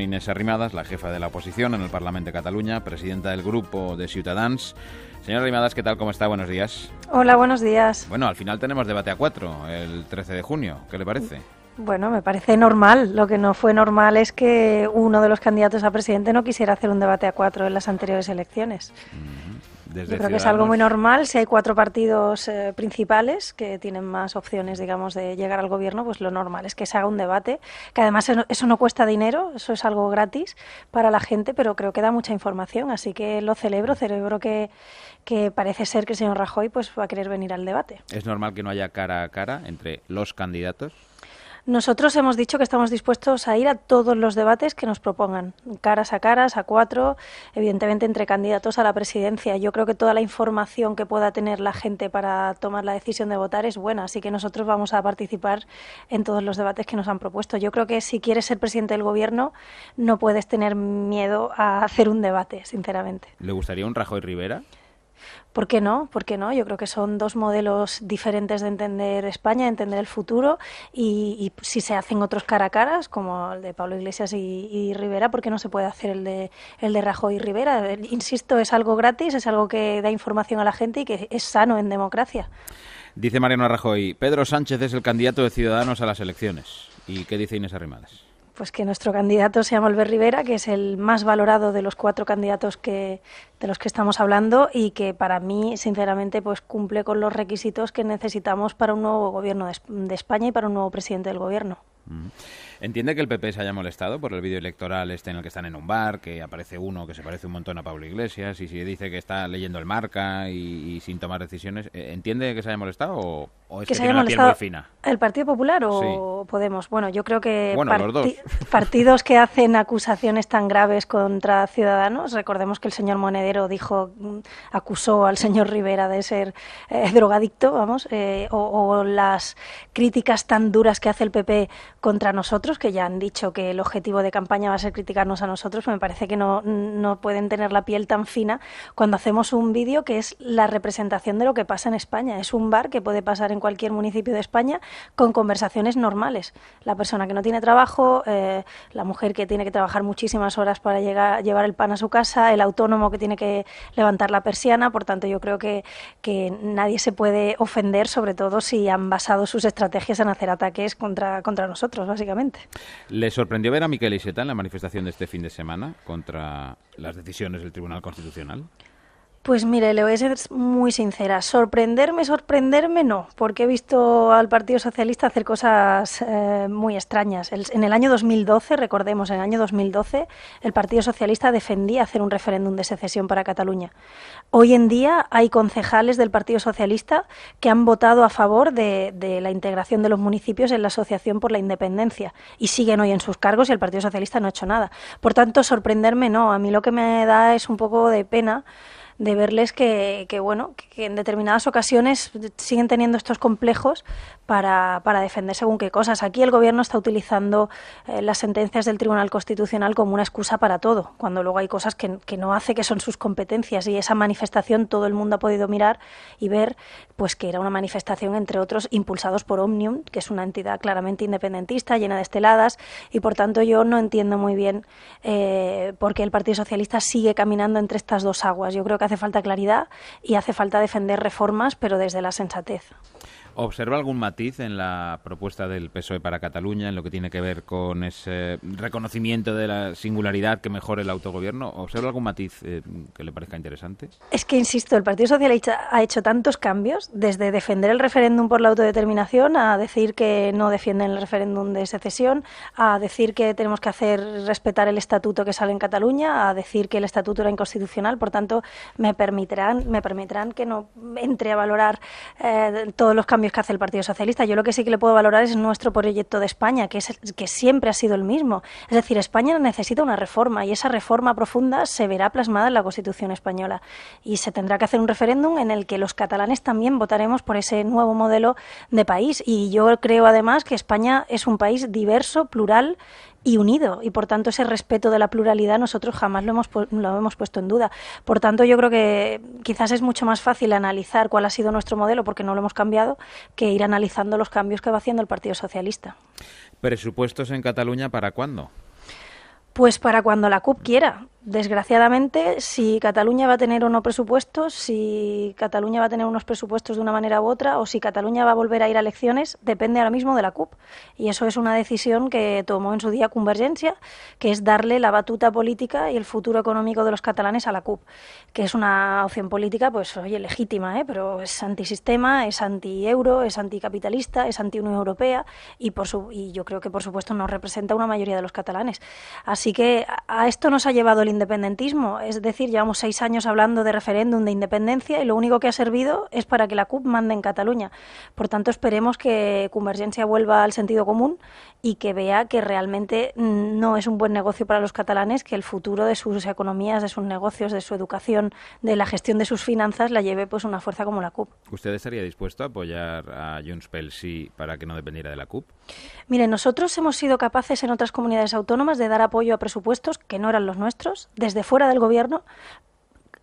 Inés Arrimadas, la jefa de la oposición en el Parlamento de Cataluña, presidenta del grupo de Ciutadans. Señora Arrimadas, ¿qué tal? ¿Cómo está? Buenos días. Hola, buenos días. Bueno, al final tenemos debate a cuatro el 13 de junio. ¿Qué le parece? Bueno, me parece normal. Lo que no fue normal es que uno de los candidatos a presidente no quisiera hacer un debate a cuatro en las anteriores elecciones creo que es algo muy normal. Si hay cuatro partidos eh, principales que tienen más opciones, digamos, de llegar al gobierno, pues lo normal es que se haga un debate, que además eso no cuesta dinero, eso es algo gratis para la gente, pero creo que da mucha información. Así que lo celebro, celebro que, parece ser que el señor Rajoy pues va a querer venir al debate. ¿Es normal que no haya cara a cara entre los candidatos? Nosotros hemos dicho que estamos dispuestos a ir a todos los debates que nos propongan, caras a caras, a cuatro, evidentemente entre candidatos a la presidencia. Yo creo que toda la información que pueda tener la gente para tomar la decisión de votar es buena, así que nosotros vamos a participar en todos los debates que nos han propuesto. Yo creo que si quieres ser presidente del gobierno no puedes tener miedo a hacer un debate, sinceramente. ¿Le gustaría un Rajoy Rivera? ¿Por qué no? ¿Por no? Yo creo que son dos modelos diferentes de entender España, de entender el futuro y, si se hacen otros cara a caras, como el de Pablo Iglesias y, Rivera, ¿por qué no se puede hacer el de, el de Rajoy y Rivera? Insisto, es algo gratis, es algo que da información a la gente y que es sano en democracia. Dice Mariano Rajoy, Pedro Sánchez es el candidato de Ciudadanos a las elecciones. ¿Y qué dice Inés Arrimadas? pues que nuestro candidato llama Albert Rivera, que es el más valorado de los cuatro candidatos que, de los que estamos hablando y que para mí, sinceramente, pues cumple con los requisitos que necesitamos para un nuevo gobierno de, España y para un nuevo presidente del gobierno. Entiende que el PP se haya molestado por el vídeo electoral este en el que están en un bar, que aparece uno que se parece un montón a Pablo Iglesias y si dice que está leyendo el marca y, sin tomar decisiones. Eh, ¿Entiende que se haya molestado o, es que, se tiene fina? ¿El Partido Popular o Podemos? Bueno, yo creo que partidos que hacen acusaciones tan graves contra ciudadanos, recordemos que el señor Monedero dijo, mm, acusó al señor Rivera de ser eh, drogadicto, vamos, eh, o las críticas tan duras que hace el PP contra nosotros que ya han dicho que el objetivo de campaña va a ser criticarnos a nosotros, me parece que no, pueden tener la piel tan fina cuando hacemos un vídeo que es la representación de lo que pasa en España. Es un bar que puede pasar en cualquier municipio de España con conversaciones normales. La persona que no tiene trabajo, eh, la mujer que tiene que trabajar muchísimas horas para llegar, llevar el pan a su casa, el autónomo que tiene que levantar la persiana. Por tanto, yo creo que, que nadie se puede ofender, sobre todo si han basado sus estrategias en hacer ataques contra, contra nosotros, básicamente. ¿Le sorprendió ver a Miquel Iseta en la manifestación de este fin de semana contra las decisiones del Tribunal Constitucional? Pues mire, le voy a ser muy sincera. Sorprenderme, sorprenderme no, porque he visto al Partido Socialista hacer cosas eh, muy extrañas. en el año 2012, recordemos, en el año 2012, el Partido Socialista defendía hacer un referéndum de secesión para Cataluña. Hoy en día hay concejales del Partido Socialista que han votado a favor de, de la integración de los municipios en la Asociación por la Independencia y siguen hoy en sus cargos y el Partido Socialista no ha hecho nada. Por tanto, sorprenderme no. A mí lo que me da es un poco de pena de verles que, bueno, que en determinadas ocasiones siguen teniendo estos complejos para, para defender según qué cosas. Aquí el Gobierno está utilizando eh, las sentencias del Tribunal Constitucional como una excusa para todo, cuando luego hay cosas que, no hace que son sus competencias. Y esa manifestación todo el mundo ha podido mirar y ver pues que era una manifestación, entre otros, impulsados por Omnium, que es una entidad claramente independentista, llena de esteladas, y por tanto yo no entiendo muy bien eh, por qué el Partido Socialista sigue caminando entre estas dos aguas. Yo creo que hace falta claridad y hace falta defender reformas, pero desde la sensatez. ¿Observa algún matiz en la propuesta del PSOE para Cataluña en lo que tiene que ver con ese reconocimiento de la singularidad que mejore el autogobierno? ¿Observa algún matiz eh, que le parezca interesante? Es que, insisto, el Partido Socialista ha hecho, tantos cambios, desde defender el referéndum por la autodeterminación a decir que no defienden el referéndum de secesión, a decir que tenemos que hacer respetar el estatuto que sale en Cataluña, a decir que el estatuto era inconstitucional. Por tanto, me permitirán, me permitirán que no entre a valorar eh, todos los cambios que hace el Partido Socialista. Yo lo que sí que le puedo valorar es nuestro proyecto de España, que, es, que siempre ha sido el mismo. Es decir, España necesita una reforma y esa reforma profunda se verá plasmada en la Constitución española. Y se tendrá que hacer un referéndum en el que los catalanes también votaremos por ese nuevo modelo de país. Y yo creo además que España es un país diverso, plural, y unido. Y por tanto, ese respeto de la pluralidad nosotros jamás lo hemos, lo hemos puesto en duda. Por tanto, yo creo que quizás es mucho más fácil analizar cuál ha sido nuestro modelo, porque no lo hemos cambiado, que ir analizando los cambios que va haciendo el Partido Socialista. ¿Presupuestos en Cataluña para cuándo? Pues para cuando la CUP quiera desgraciadamente, si Cataluña va a tener o no presupuestos, si Cataluña va a tener unos presupuestos de una manera u otra, o si Cataluña va a volver a ir a elecciones, depende ahora mismo de la CUP. Y eso es una decisión que tomó en su día Convergencia, que es darle la batuta política y el futuro económico de los catalanes a la CUP, que es una opción política, pues, oye, legítima, ¿eh? pero es antisistema, es anti-euro, es anticapitalista, es anti-Unión Europea, y, por y yo creo que, por supuesto, no representa una mayoría de los catalanes. Así que a esto nos ha llevado el independentismo. Es decir, llevamos seis años hablando de referéndum de independencia y lo único que ha servido es para que la CUP mande en Cataluña. Por tanto, esperemos que Convergencia vuelva al sentido común y que vea que realmente no es un buen negocio para los catalanes, que el futuro de sus economías, de sus negocios, de su educación, de la gestión de sus finanzas la lleve pues una fuerza como la CUP. ¿Usted estaría dispuesto a apoyar a Junts pel sí para que no dependiera de la CUP? Mire, nosotros hemos sido capaces en otras comunidades autónomas de dar apoyo a presupuestos que no eran los nuestros, desde fuera del gobierno,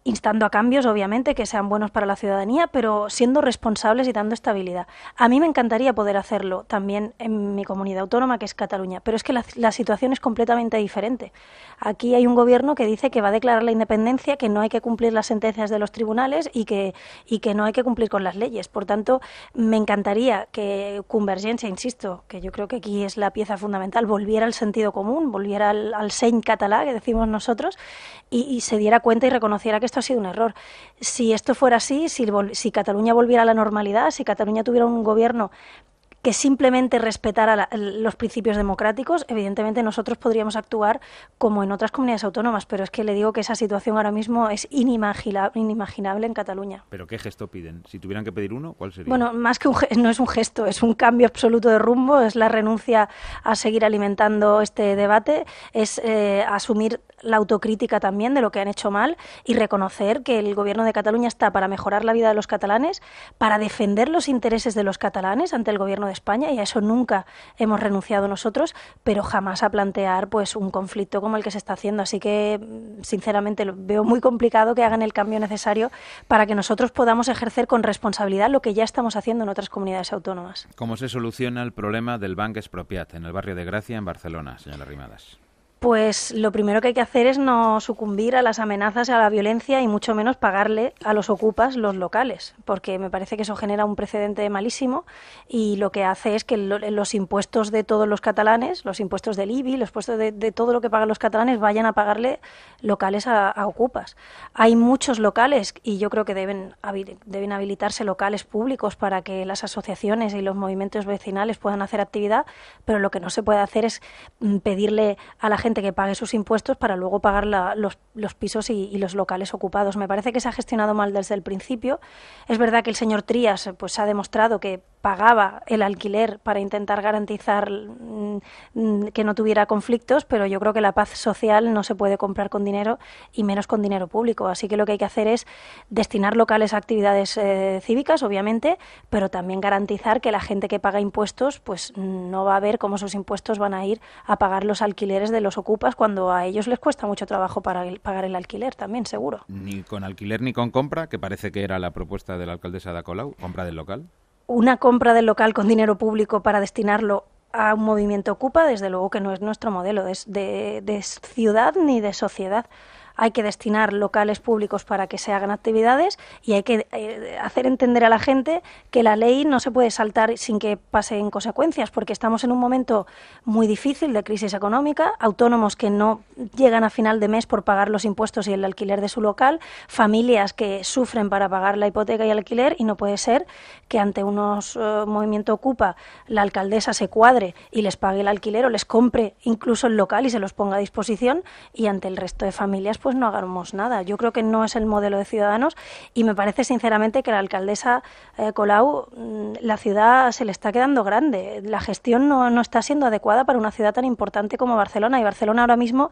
instando a cambios, obviamente, que sean buenos para la ciudadanía, pero siendo responsables y dando estabilidad. A mí me encantaría poder hacerlo también en mi comunidad autónoma, que es Cataluña, pero es que la, situación es completamente diferente. Aquí hay un gobierno que dice que va a declarar la independencia, que no hay que cumplir las sentencias de los tribunales y que, y que no hay que cumplir con las leyes. Por tanto, me encantaría que Convergencia, insisto, que yo creo que aquí es la pieza fundamental, volviera al sentido común, volviera al, al seny que decimos nosotros y, y se diera cuenta y reconociera que ha sido un error. Si esto fuera así, si, Cataluña volviera a la normalidad, si Cataluña tuviera un gobierno que simplemente respetara los principios democráticos, evidentemente nosotros podríamos actuar como en otras comunidades autónomas, pero es que le digo que esa situación ahora mismo es inimaginable, en Cataluña. ¿Pero qué gesto piden? Si tuvieran que pedir uno, ¿cuál sería? Bueno, más que un no es un gesto, es un cambio absoluto de rumbo, es la renuncia a seguir alimentando este debate, es eh, asumir la autocrítica también de lo que han hecho mal y reconocer que el gobierno de Cataluña está para mejorar la vida de los catalanes, para defender los intereses de los catalanes ante el gobierno de España y a eso nunca hemos renunciado nosotros, pero jamás a plantear pues un conflicto como el que se está haciendo, así que sinceramente veo muy complicado que hagan el cambio necesario para que nosotros podamos ejercer con responsabilidad lo que ya estamos haciendo en otras comunidades autónomas. ¿Cómo se soluciona el problema del Banco Expropiat en el barrio de Gracia en Barcelona, señora Rimadas? Pues lo primero que hay que hacer es no sucumbir a las amenazas, a la violencia y mucho menos pagarle a los ocupas los locales, porque me parece que eso genera un precedente malísimo y lo que hace es que los impuestos de todos los catalanes, los impuestos del IBI, los impuestos de, todo lo que pagan los catalanes, vayan a pagarle locales a, ocupas. Hay muchos locales y yo creo que deben, deben habilitarse locales públicos para que las asociaciones y los movimientos vecinales puedan hacer actividad, pero lo que no se puede hacer es mm, pedirle a la gente gente que pague sus impuestos para luego pagar los, pisos y, los locales ocupados. Me parece que se ha gestionado mal desde el principio. Es verdad que el señor Trías pues, ha demostrado que pagaba el alquiler para intentar garantizar mm, mm, que no tuviera conflictos, pero yo creo que la paz social no se puede comprar con dinero y menos con dinero público. Así que lo que hay que hacer es destinar locales a actividades eh, cívicas, obviamente, pero también garantizar que la gente que paga impuestos pues no va a ver cómo sus impuestos van a ir a pagar los alquileres de los ocupas cuando a ellos les cuesta mucho trabajo para pagar el alquiler también, seguro. Ni con alquiler ni con compra, que parece que era la propuesta de la alcaldesa de compra del local una compra del local con dinero público para destinarlo a un movimiento ocupa, desde luego que no es nuestro modelo de, de, ciudad ni de sociedad hay que destinar locales públicos para que se hagan actividades y hay que eh, hacer entender a la gente que la ley no se puede saltar sin que pasen consecuencias, porque estamos en un momento muy difícil de crisis económica, autónomos que no llegan a final de mes por pagar los impuestos y el alquiler de su local, familias que sufren para pagar la hipoteca y el alquiler y no puede ser que ante unos eh, movimiento ocupa la alcaldesa se cuadre y les pague el alquiler o les compre incluso el local y se los ponga a disposición y ante el resto de familias pues no hagamos nada. Yo creo que no es el modelo de ciudadanos y me parece sinceramente que la alcaldesa eh, Colau mm, la ciudad se le está quedando grande. La gestión no, no está siendo adecuada para una ciudad tan importante como Barcelona y Barcelona ahora mismo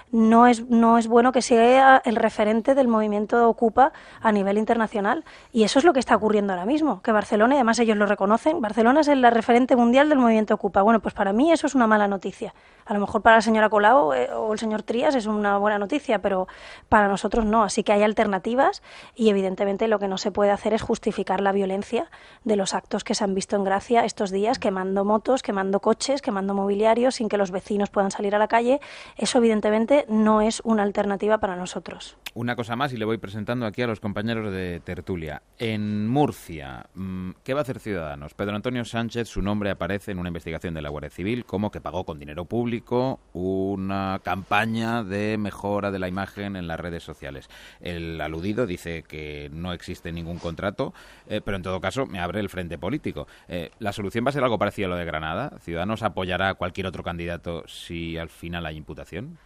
no es, no es bueno que sea el referente del movimiento Ocupa a nivel internacional. Y eso es lo que está ocurriendo ahora mismo, que Barcelona, y además ellos lo reconocen, Barcelona es el referente mundial del movimiento Ocupa. Bueno, pues para mí eso es una mala noticia. A lo mejor para la señora Colau eh, o el señor Trías es una buena noticia, pero para nosotros no. Así que hay alternativas y evidentemente lo que no se puede hacer es justificar la violencia de los actos que se han visto en Gracia estos días, quemando motos, quemando coches, quemando mobiliario sin que los vecinos puedan salir a la calle. Eso evidentemente no es una alternativa para nosotros. Una cosa más y le voy presentando aquí a los compañeros de tertulia. En Murcia, mm, ¿qué va a hacer Ciudadanos? Pedro Antonio Sánchez, su nombre aparece en una investigación de la Guardia Civil como que pagó con dinero público una campaña de mejora de la imagen en las redes sociales. El aludido dice que no existe ningún contrato, eh, pero en todo caso me abre el frente político. Eh, ¿La solución va a ser algo parecido a lo de Granada? ¿Ciudadanos apoyará a cualquier otro candidato si al final hay imputación?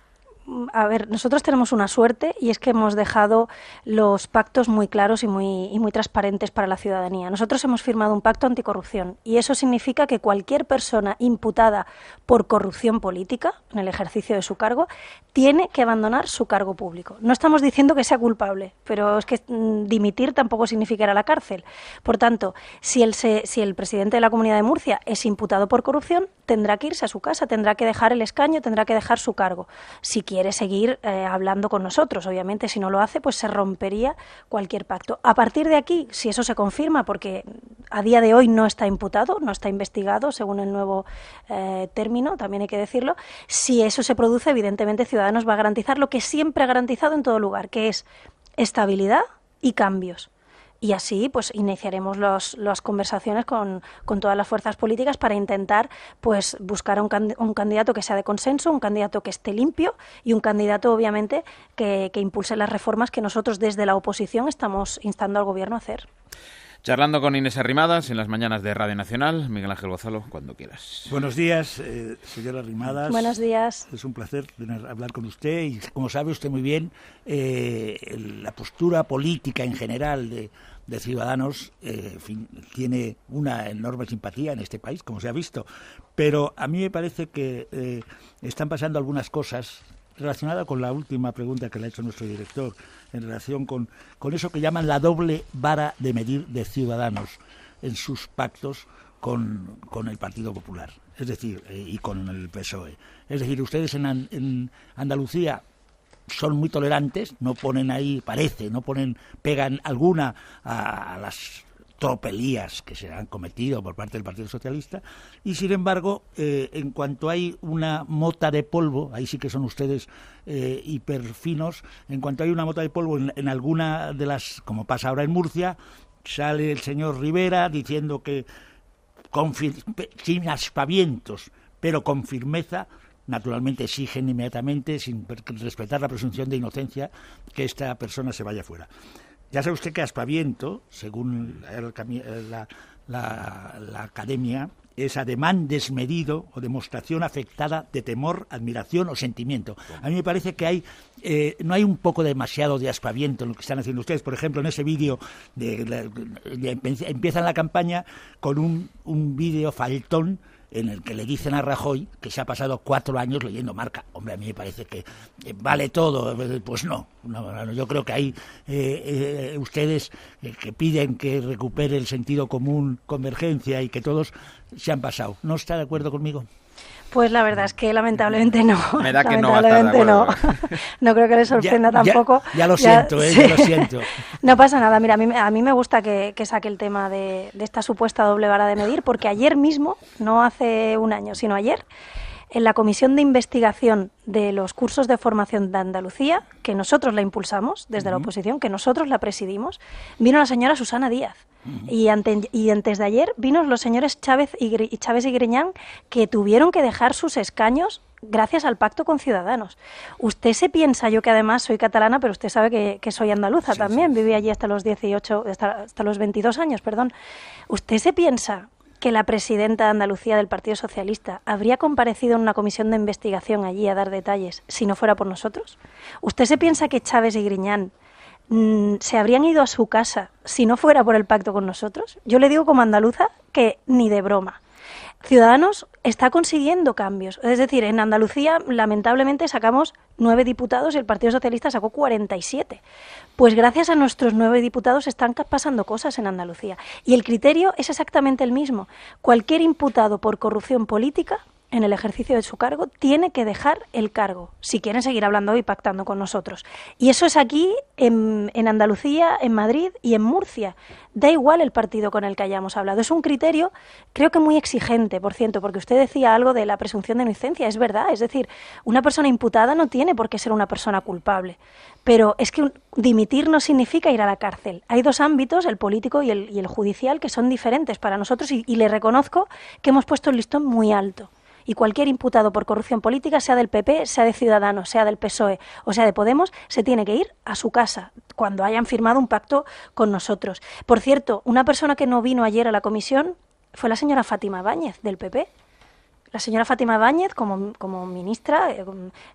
a ver, nosotros tenemos una suerte y es que hemos dejado los pactos muy claros y muy, y muy transparentes para la ciudadanía. Nosotros hemos firmado un pacto anticorrupción y eso significa que cualquier persona imputada por corrupción política en el ejercicio de su cargo tiene que abandonar su cargo público. No estamos diciendo que sea culpable, pero es que mm, dimitir tampoco significará la cárcel. Por tanto, si el, si el presidente de la Comunidad de Murcia es imputado por corrupción, tendrá que irse a su casa, tendrá que dejar el escaño, tendrá que dejar su cargo. Si quiere seguir eh, hablando con nosotros. Obviamente, si no lo hace, pues se rompería cualquier pacto. A partir de aquí, si eso se confirma, porque a día de hoy no está imputado, no está investigado, según el nuevo eh, término, también hay que decirlo, si eso se produce, evidentemente Ciudadanos va a garantizar lo que siempre ha garantizado en todo lugar, que es estabilidad y cambios y así pues iniciaremos las conversaciones con, con, todas las fuerzas políticas para intentar pues buscar un, candidato que sea de consenso, un candidato que esté limpio y un candidato obviamente que, que impulse las reformas que nosotros desde la oposición estamos instando al gobierno a hacer. Charlando con Inés Arrimadas en las mañanas de Radio Nacional. Miguel Ángel Gozalo, cuando quieras. Buenos días, eh, señora Arrimadas. Buenos días. Es un placer hablar con usted y, como sabe usted muy bien, eh, la postura política en general de, Ciudadanos eh, tiene una enorme simpatía en este país, como se ha visto. Pero a mí me parece que están pasando algunas cosas relacionada con la última pregunta que le ha hecho nuestro director, en relación con, con eso que llaman la doble vara de medir de ciudadanos en sus pactos con, con el Partido Popular, es decir, eh, y con el PSOE. Es decir, ustedes en, Andalucía son muy tolerantes, no ponen ahí, parece, no ponen, pegan alguna a las tropelías que se han cometido por parte del Partido Socialista y sin embargo eh, en cuanto hay una mota de polvo ahí sí que son ustedes eh, hiperfinos en cuanto hay una mota de polvo en, alguna de las como pasa ahora en Murcia sale el señor Rivera diciendo que sin aspavientos pero con firmeza naturalmente exigen inmediatamente sin respetar la presunción de inocencia que esta persona se vaya fuera ya sabe usted que aspaviento, según eh, la, la academia, es ademán desmedido o demostración afectada de temor, admiración o sentimiento. A mí me parece que hay eh, no hay un poco demasiado de aspaviento en lo que están haciendo ustedes. Por ejemplo, en ese vídeo empiezan la campaña con un, un vídeo faltón en el que le dicen a Rajoy que se ha pasado cuatro años leyendo marca. Hombre, a mí me parece que eh, vale todo. Eh, pues no, yo creo que hay eh, ustedes que piden que recupere el sentido común, convergencia y que todos se han pasado. ¿No está de acuerdo conmigo? Pues la verdad es que lamentablemente no. lamentablemente no. no. creo que le sorprenda tampoco. Ya, lo siento, eh, ya, lo siento. no pasa nada. Mira, a mí, me gusta que, saque el tema de esta supuesta doble vara de medir, porque ayer mismo, no hace un año, sino ayer, en la Comisión de Investigación de los Cursos de Formación de Andalucía, que nosotros la impulsamos desde la oposición, que nosotros la presidimos, vino la señora Susana Díaz. y, antes de ayer vino los señores Chávez y, Chávez y Griñán, que tuvieron que dejar sus escaños gracias al pacto con Ciudadanos. Usted se piensa, yo que además soy catalana, pero usted sabe que, soy andaluza también, viví allí hasta los 18, hasta, los 22 años, perdón. Usted se piensa que la presidenta de Andalucía del Partido Socialista habría comparecido en una comisión de investigación allí a dar detalles si no fuera por nosotros? ¿Usted se piensa que Chávez y Griñán mm, se habrían ido a su casa si no fuera por el pacto con nosotros? Yo le digo como andaluza que ni de broma. Ciudadanos está consiguiendo cambios. Es decir, en Andalucía, lamentablemente, sacamos nueve diputados y el Partido Socialista sacó 47. Pues gracias a nuestros nueve diputados están pasando cosas en Andalucía. Y el criterio es exactamente el mismo. Cualquier imputado por corrupción política en el ejercicio de su cargo, tiene que dejar el cargo si quieren seguir hablando y pactando con nosotros. Y eso es aquí, en, Andalucía, en Madrid y en Murcia. Da igual el partido con el que hayamos hablado. Es un criterio, creo que muy exigente, por cierto, porque usted decía algo de la presunción de inocencia. Es verdad, es decir, una persona imputada no tiene por qué ser una persona culpable. Pero es que dimitir no significa ir a la cárcel. Hay dos ámbitos, el político y el, judicial, que son diferentes para nosotros y le reconozco que hemos puesto el listón muy alto y cualquier imputado por corrupción política, sea del PP, sea de Ciudadanos, sea del PSOE o sea de Podemos, se tiene que ir a su casa cuando hayan firmado un pacto con nosotros. Por cierto, una persona que no vino ayer a la comisión fue la señora Fátima Báñez del PP la señora Fátima Báñez, como, ministra eh,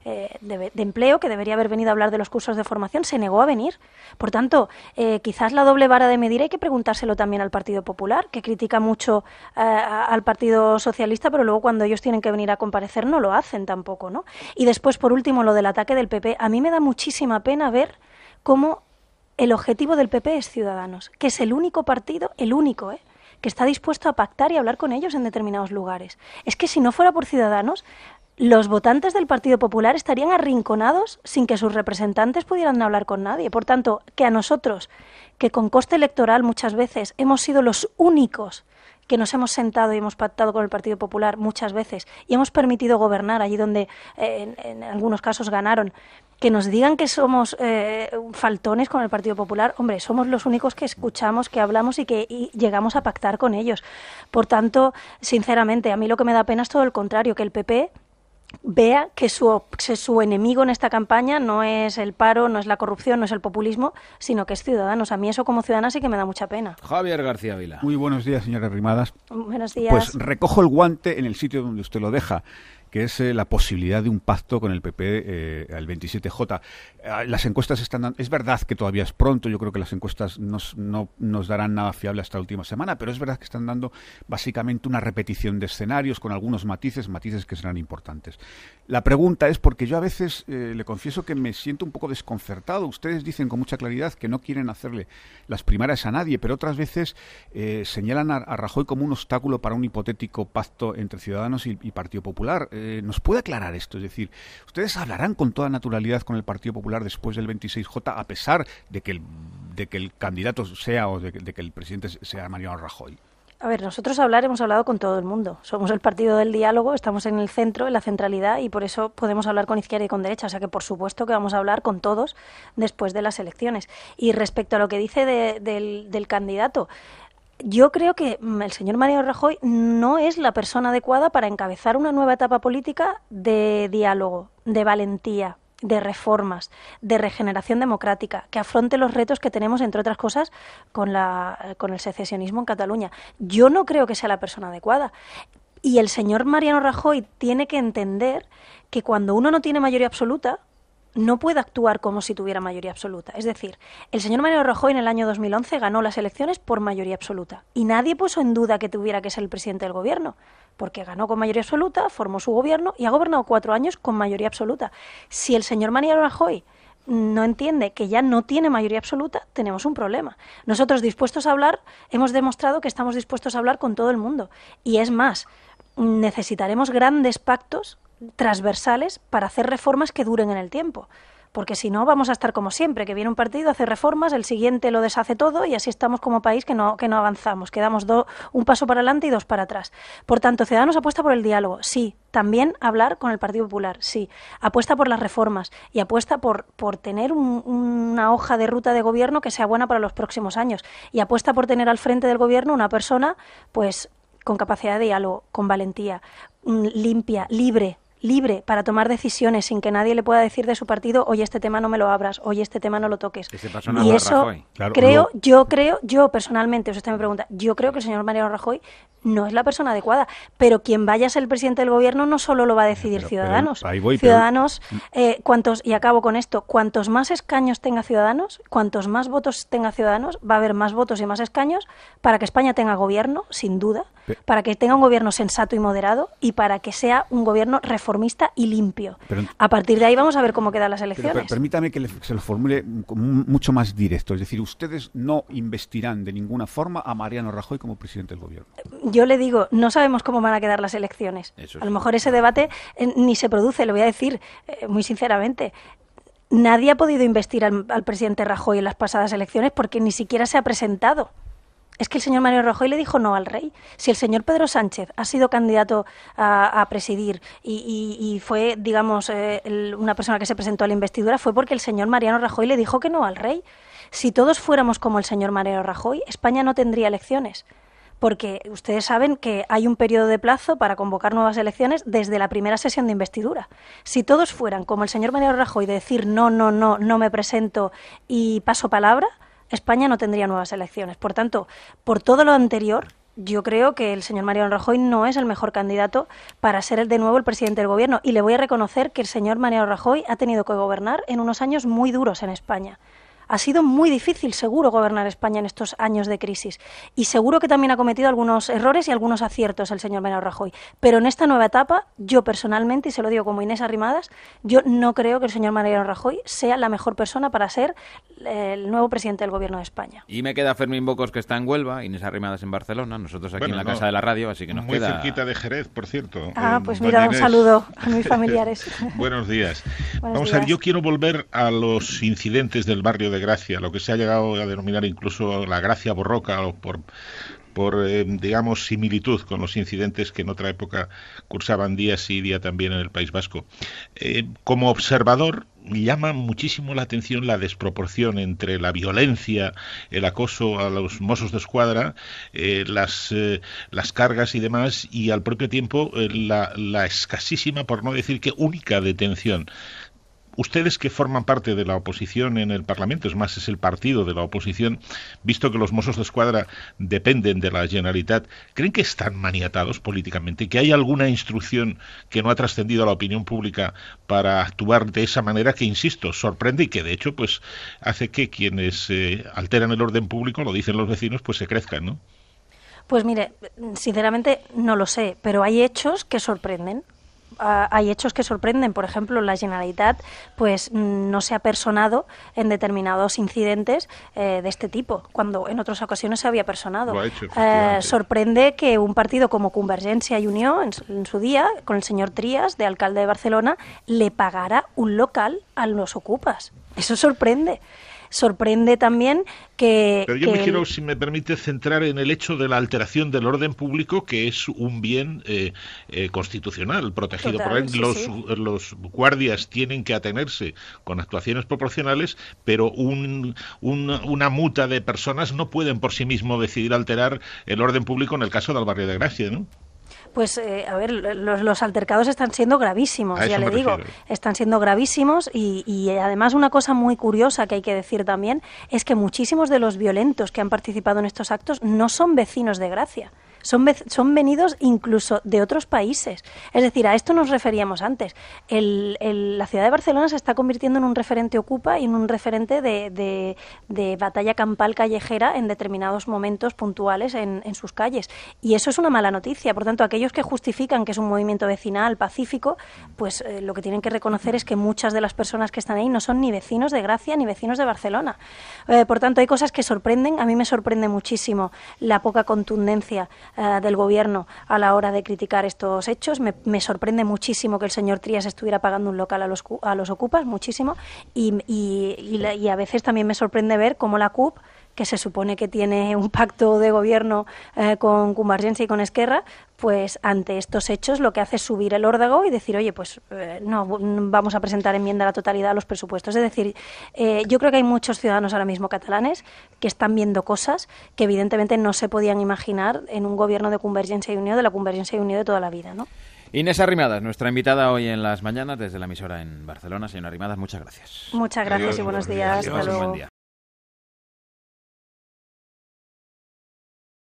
eh, de, Empleo, que debería haber venido a hablar de los cursos de formación, se negó a venir. Por tanto, eh, quizás la doble vara de medir hay que preguntárselo también al Partido Popular, que critica mucho al Partido Socialista, pero luego cuando ellos tienen que venir a comparecer no lo hacen tampoco. ¿no? Y después, por último, lo del ataque del PP. A mí me da muchísima pena ver cómo el objetivo del PP es Ciudadanos, que es el único partido, el único, ¿eh? que está dispuesto a pactar y hablar con ellos en determinados lugares. Es que si no fuera por Ciudadanos, los votantes del Partido Popular estarían arrinconados sin que sus representantes pudieran hablar con nadie. Por tanto, que a nosotros, que con coste electoral muchas veces hemos sido los únicos que nos hemos sentado y hemos pactado con el Partido Popular muchas veces y hemos permitido gobernar allí donde eh, en algunos casos ganaron, que nos digan que somos eh, faltones con el Partido Popular, hombre, somos los únicos que escuchamos, que hablamos y que llegamos a pactar con ellos. Por tanto, sinceramente, a mí lo que me da pena es todo el contrario, que el PP vea que su, su enemigo en esta campaña no es el paro, no es la corrupción, no es el populismo, sino que es Ciudadanos. A mí eso como ciudadana sí que me da mucha pena. Javier García Vila. Muy buenos días, señora Rimadas. Buenos días. Pues recojo el guante en el sitio donde usted lo deja que es eh, la posibilidad de un pacto con el PP eh, al 27J. Ah, las encuestas están es verdad que todavía es pronto, yo creo que las encuestas no nos darán nada fiable hasta la última semana, pero es verdad que están dando básicamente una repetición de escenarios con algunos matices, matices que serán importantes. La pregunta es porque yo a veces eh, le confieso que me siento un poco desconcertado. Ustedes dicen con mucha claridad que no quieren hacerle las primarias a nadie, pero otras veces señalan a, Rajoy como un obstáculo para un hipotético pacto entre Ciudadanos y, Partido Popular. Eh, ¿nos puede aclarar esto? Es decir, ¿ustedes hablarán con toda naturalidad con el Partido Popular después del 26J, a pesar de que el, de que el candidato sea o de, que el presidente sea Mariano Rajoy? A ver, nosotros hablar hemos hablado con todo el mundo. Somos el partido del diálogo, estamos en el centro, en la centralidad y por eso podemos hablar con izquierda y con derecha. O sea que por supuesto que vamos a hablar con todos después de las elecciones. Y respecto a lo que dice del, del candidato, yo creo que mm, el señor Mariano Rajoy no es la persona adecuada para encabezar una nueva etapa política de diálogo, de valentía, de reformas, de regeneración democrática, que afronte los retos que tenemos, entre otras cosas, con, con el secesionismo en Cataluña. Yo no creo que sea la persona adecuada. Y el señor Mariano Rajoy tiene que entender que cuando uno no tiene mayoría absoluta, no puede actuar como si tuviera mayoría absoluta. Es decir, el señor Manuel Rajoy en el año 2011 ganó las elecciones por mayoría absoluta y nadie puso en duda que tuviera que ser el presidente del gobierno, porque ganó con mayoría absoluta, formó su gobierno y ha gobernado cuatro años con mayoría absoluta. Si el señor Manuel Rajoy no entiende que ya no tiene mayoría absoluta, tenemos un problema. Nosotros dispuestos a hablar, hemos demostrado que estamos dispuestos a hablar con todo el mundo. Y es más, necesitaremos grandes pactos transversales para hacer reformas que duren en el tiempo. Porque si no, vamos a estar como siempre, que viene un partido, hace reformas, el siguiente lo deshace todo y así estamos como país que no, que no avanzamos, que damos un paso para adelante y dos para atrás. Por tanto, Ciudadanos apuesta por el diálogo, sí. También hablar con el Partido Popular, sí. Apuesta por las reformas y apuesta por, por tener una hoja de ruta de gobierno que sea buena para los próximos años. Y apuesta por tener al frente del gobierno una persona, pues, con capacidad de diálogo, con valentía, mm, limpia, libre, libre para tomar decisiones sin que nadie le pueda decir de su partido, hoy este tema no me lo abras, hoy este tema no lo toques. Y eso creo, yo creo, yo personalmente, usted me pregunta, yo creo que el señor Mariano Rajoy no es la persona adecuada. Pero quien vaya a ser el presidente del gobierno no solo lo va a decidir Ciudadanos. ciudadanos, mm. eh, cuantos, y acabo con esto, cuantos más escaños tenga Ciudadanos, cuantos más votos tenga Ciudadanos, va a haber más votos y más escaños para que España tenga gobierno, sin duda, para que tenga un gobierno sensato y moderado y para que sea un gobierno reformista y limpio. a partir de ahí vamos a ver cómo quedan las elecciones. permítame que se lo formule mucho más directo. Es decir, ustedes no investirán de ninguna forma a Mariano Rajoy como presidente del gobierno. Eh, yo le digo, no sabemos cómo van a quedar las elecciones. a lo mejor ese debate eh, ni se produce, lo voy a decir eh, muy sinceramente. Nadie ha podido investir al, presidente Rajoy en las pasadas elecciones porque ni siquiera se ha presentado. Es que el señor Mariano Rajoy le dijo no al rey. Si el señor Pedro Sánchez ha sido candidato a, presidir y, fue, digamos, eh, una persona que se presentó a la investidura, fue porque el señor Mariano Rajoy le dijo que no al rey. Si todos fuéramos como el señor Mariano Rajoy, España no tendría elecciones porque ustedes saben que hay un periodo de plazo para convocar nuevas elecciones desde la primera sesión de investidura. Si todos fueran como el señor Mariano Rajoy de decir no, no, no, no me presento y paso palabra, España no tendría nuevas elecciones. Por tanto, por todo lo anterior, yo creo que el señor Mariano Rajoy no es el mejor candidato para ser de nuevo el presidente del gobierno. Y le voy a reconocer que el señor Mariano Rajoy ha tenido que gobernar en unos años muy duros en España. Ha sido muy difícil, seguro, gobernar España en estos años de crisis. Y seguro que también ha cometido algunos errores y algunos aciertos el señor Mariano Rajoy. Pero en esta nueva etapa, yo personalmente, y se lo digo como Inés Arrimadas, yo no creo que el señor Mariano Rajoy sea la mejor persona para ser eh, el nuevo presidente del Gobierno de España. Y me queda Fermín Bocos, que está en Huelva, Inés Arrimadas en Barcelona, nosotros aquí en la Casa de la Radio, así que nos queda... Muy cerquita de Jerez, por cierto. Ah, pues mira, un saludo a mis familiares. Buenos días. Vamos a ver, yo quiero volver a los incidentes del barrio de gracia, lo que se ha llegado a denominar incluso la gracia borroca o por, por eh, digamos, similitud con los incidentes que en otra época cursaban día sí día también en el País Vasco. Eh, como observador, llama muchísimo la atención la desproporción entre la violencia, el acoso a los mozos de escuadra, eh, las, las cargas y demás, y al propio tiempo la, la, escasísima, por no decir que única detención ustedes que forman parte de la oposición en el Parlamento, es más, es el partido de la oposición, visto que los mozos de Escuadra dependen de la Generalitat, ¿creen que están maniatados políticamente? ¿Que hay alguna instrucción que no ha trascendido a la opinión pública para actuar de esa manera que, insisto, sorprende y que de hecho pues hace que quienes eh, alteran el orden público, lo dicen los vecinos, pues se crezcan, ¿no? Pues mire, sinceramente no lo sé, pero hay hechos que sorprenden. Ah, hay hechos que sorprenden. Por ejemplo, la Generalitat pues, mm, no se ha personado en determinados incidentes eh, de este tipo, cuando en otras ocasiones se había personado. Eh, sorprende que un partido como Convergencia y Unión, en, su día, con el señor Trías, de alcalde de Barcelona, le pagara un local a los ocupas. Eso sorprende sorprende también que... Pero yo me quiero, si me permite, centrar en el hecho de la alteración del orden público, que es un bien eh, eh, constitucional, protegido por los, guardias tienen que atenerse con actuaciones proporcionales, pero una muta de personas no pueden por sí mismo decidir alterar el orden público en el caso del barrio de Gracia, ¿no? pues eh, a ver, los, altercados están siendo gravísimos, ya le digo, están siendo gravísimos y, además una cosa muy curiosa que hay que decir también es que muchísimos de los violentos que han participado en estos actos no son vecinos de Gracia son, son venidos incluso de otros países. Es decir, a esto nos referíamos antes. El, la ciudad de Barcelona se está convirtiendo en un referente ocupa y en un referente de, de, batalla campal callejera en determinados momentos puntuales en, en, sus calles. Y eso es una mala noticia. Por tanto, aquellos que justifican que es un movimiento vecinal pacífico, pues eh, lo que tienen que reconocer es que muchas de las personas que están ahí no son ni vecinos de Gracia ni vecinos de Barcelona. Eh, por tanto, hay cosas que sorprenden. A mí me sorprende muchísimo la poca contundencia eh, del Gobierno a la hora de criticar estos hechos. Me, sorprende muchísimo que el señor Trías estuviera pagando un local a los, a los ocupas, muchísimo, y, y a veces también me sorprende ver cómo la CUP que se supone que tiene un pacto de gobierno eh, con Convergencia y con Esquerra, pues ante estos hechos lo que hace es subir el órdago y decir, oye, pues eh, no vamos a presentar enmienda a la totalidad a los presupuestos. Es decir, eh, yo creo que hay muchos ciudadanos ahora mismo catalanes que están viendo cosas que evidentemente no se podían imaginar en un gobierno de Convergencia y Unión, de la Convergencia y Unión de toda la vida, ¿no? Inés Arrimadas, nuestra invitada hoy en las mañanas desde la emisora en Barcelona. Señora Arrimadas, muchas gracias. Muchas gracias y buenos días. días. Hasta luego.